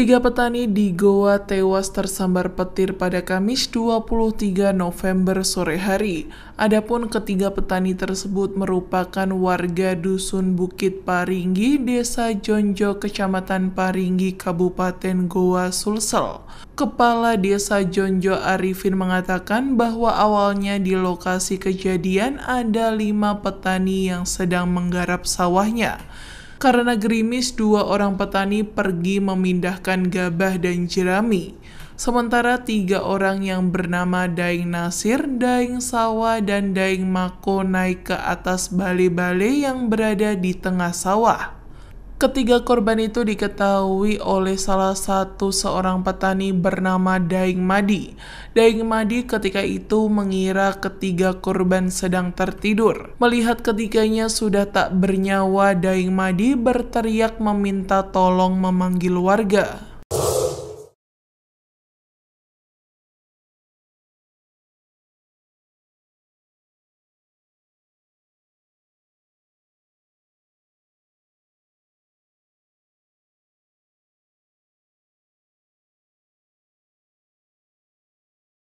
Tiga petani di Goa tewas tersambar petir pada Kamis 23 November sore hari. Adapun ketiga petani tersebut merupakan warga Dusun Bukit Paringgi, Desa Jonjo, Kecamatan Paringgi, Kabupaten Goa, Sulsel. Kepala Desa Jonjo Arifin mengatakan bahwa awalnya di lokasi kejadian ada lima petani yang sedang menggarap sawahnya karena gerimis dua orang petani pergi memindahkan gabah dan jerami. Sementara tiga orang yang bernama Daeng Nasir, Daeng Sawah, dan Daeng Mako naik ke atas bale-bale yang berada di tengah sawah. Ketiga korban itu diketahui oleh salah satu seorang petani bernama Daeng Madi. Daeng Madi ketika itu mengira ketiga korban sedang tertidur. Melihat ketiganya sudah tak bernyawa, Daeng Madi berteriak meminta tolong memanggil warga.